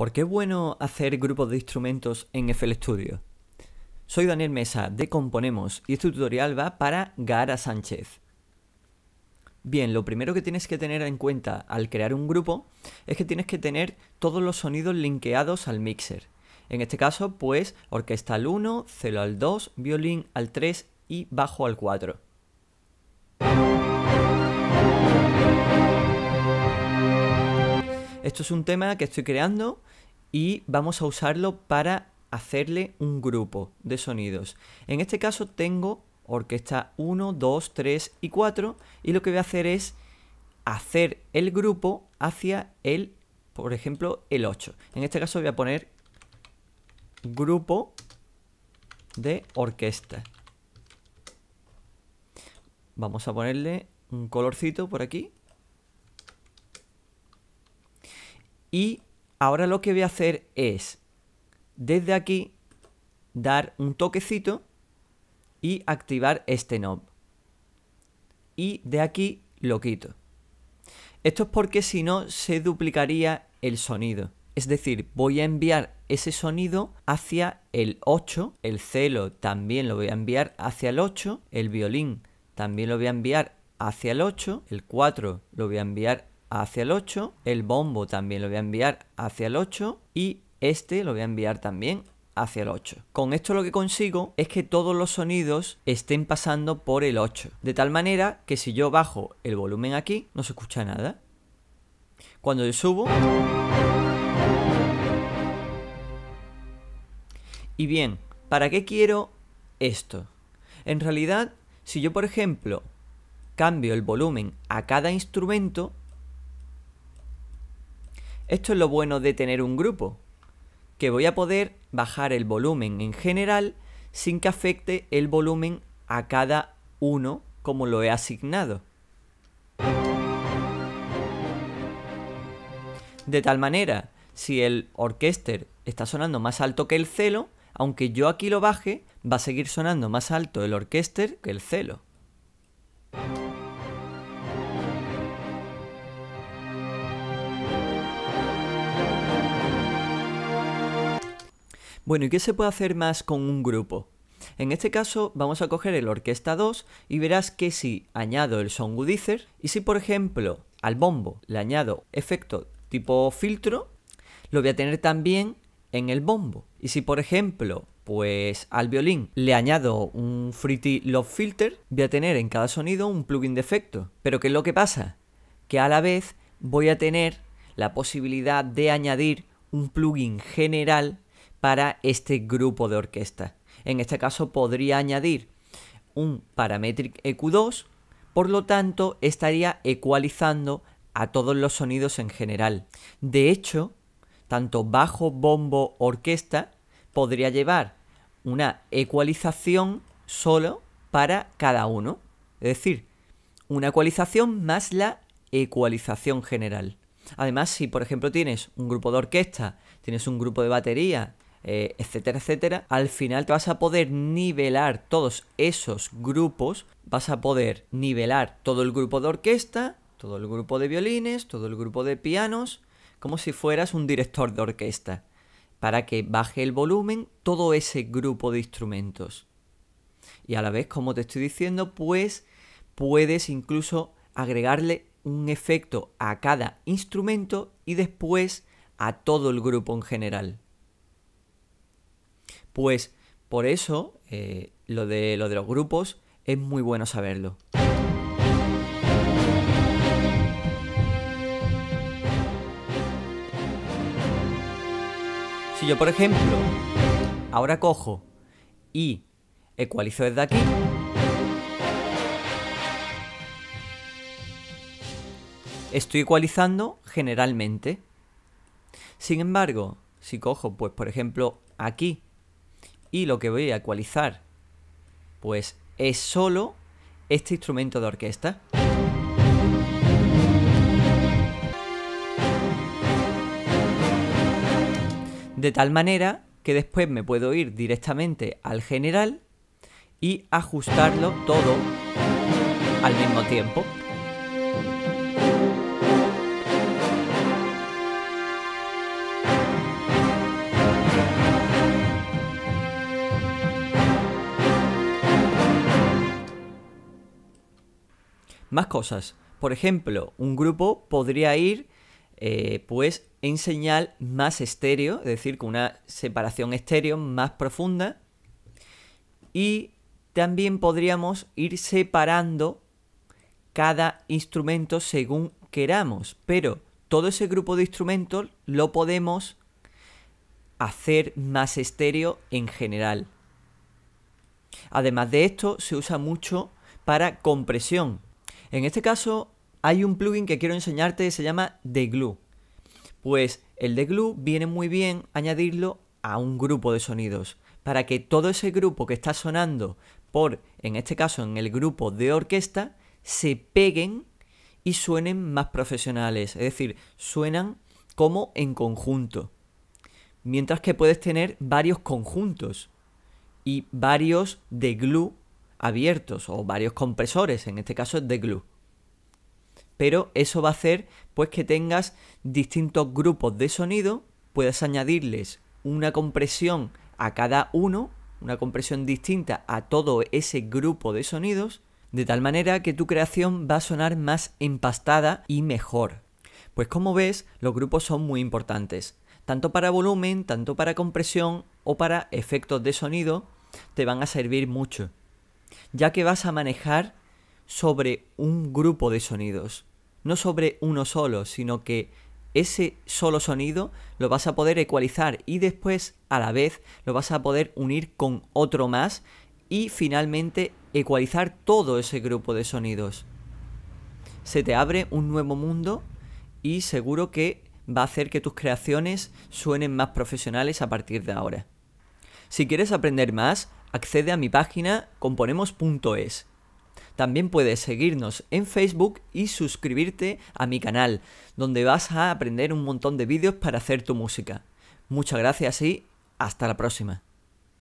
¿Por qué es bueno hacer grupos de instrumentos en FL Studio? Soy Daniel Mesa de Componemos y este tutorial va para Gara Sánchez. Bien, lo primero que tienes que tener en cuenta al crear un grupo es que tienes que tener todos los sonidos linkeados al mixer. En este caso, pues, orquesta al 1, celo al 2, violín al 3 y bajo al 4. Esto es un tema que estoy creando y vamos a usarlo para hacerle un grupo de sonidos. En este caso tengo orquesta 1, 2, 3 y 4 y lo que voy a hacer es hacer el grupo hacia el, por ejemplo, el 8. En este caso voy a poner grupo de orquesta. Vamos a ponerle un colorcito por aquí. Y Ahora lo que voy a hacer es, desde aquí, dar un toquecito y activar este knob. Y de aquí lo quito. Esto es porque si no se duplicaría el sonido. Es decir, voy a enviar ese sonido hacia el 8, el celo también lo voy a enviar hacia el 8, el violín también lo voy a enviar hacia el 8, el 4 lo voy a enviar hacia el 8, el bombo también lo voy a enviar hacia el 8 y este lo voy a enviar también hacia el 8. Con esto lo que consigo es que todos los sonidos estén pasando por el 8, de tal manera que si yo bajo el volumen aquí no se escucha nada. Cuando yo subo... Y bien, ¿para qué quiero esto? En realidad, si yo por ejemplo cambio el volumen a cada instrumento, esto es lo bueno de tener un grupo, que voy a poder bajar el volumen en general sin que afecte el volumen a cada uno como lo he asignado. De tal manera, si el orquester está sonando más alto que el celo, aunque yo aquí lo baje, va a seguir sonando más alto el orquester que el celo. Bueno, ¿y qué se puede hacer más con un grupo? En este caso vamos a coger el Orquesta 2 y verás que si añado el Goodiezer y si por ejemplo al bombo le añado efecto tipo filtro, lo voy a tener también en el bombo. Y si por ejemplo pues al violín le añado un Fruity Love Filter, voy a tener en cada sonido un plugin de efecto. Pero ¿qué es lo que pasa? Que a la vez voy a tener la posibilidad de añadir un plugin general para este grupo de orquesta. En este caso podría añadir un parametric EQ2, por lo tanto estaría ecualizando a todos los sonidos en general. De hecho, tanto bajo, bombo, orquesta, podría llevar una ecualización solo para cada uno. Es decir, una ecualización más la ecualización general. Además, si por ejemplo tienes un grupo de orquesta, tienes un grupo de batería eh, etcétera, etcétera, al final te vas a poder nivelar todos esos grupos, vas a poder nivelar todo el grupo de orquesta, todo el grupo de violines, todo el grupo de pianos, como si fueras un director de orquesta, para que baje el volumen todo ese grupo de instrumentos. Y a la vez, como te estoy diciendo, pues puedes incluso agregarle un efecto a cada instrumento y después a todo el grupo en general. Pues por eso eh, lo, de, lo de los grupos es muy bueno saberlo. Si yo, por ejemplo, ahora cojo y ecualizo desde aquí, estoy ecualizando generalmente. Sin embargo, si cojo, pues por ejemplo, aquí y lo que voy a ecualizar pues es solo este instrumento de orquesta. De tal manera que después me puedo ir directamente al general y ajustarlo todo al mismo tiempo. más cosas. Por ejemplo, un grupo podría ir eh, pues en señal más estéreo, es decir, con una separación estéreo más profunda. Y también podríamos ir separando cada instrumento según queramos, pero todo ese grupo de instrumentos lo podemos hacer más estéreo en general. Además de esto, se usa mucho para compresión, en este caso hay un plugin que quiero enseñarte, se llama The Glue. Pues el The Glue viene muy bien añadirlo a un grupo de sonidos, para que todo ese grupo que está sonando por, en este caso en el grupo de orquesta, se peguen y suenen más profesionales, es decir, suenan como en conjunto. Mientras que puedes tener varios conjuntos y varios de glue abiertos o varios compresores, en este caso es de glue. Pero eso va a hacer pues que tengas distintos grupos de sonido, puedas añadirles una compresión a cada uno, una compresión distinta a todo ese grupo de sonidos, de tal manera que tu creación va a sonar más empastada y mejor. Pues como ves, los grupos son muy importantes, tanto para volumen, tanto para compresión o para efectos de sonido, te van a servir mucho ya que vas a manejar sobre un grupo de sonidos, no sobre uno solo, sino que ese solo sonido lo vas a poder ecualizar y después a la vez lo vas a poder unir con otro más y finalmente ecualizar todo ese grupo de sonidos. Se te abre un nuevo mundo y seguro que va a hacer que tus creaciones suenen más profesionales a partir de ahora. Si quieres aprender más, accede a mi página componemos.es. También puedes seguirnos en Facebook y suscribirte a mi canal, donde vas a aprender un montón de vídeos para hacer tu música. Muchas gracias y hasta la próxima.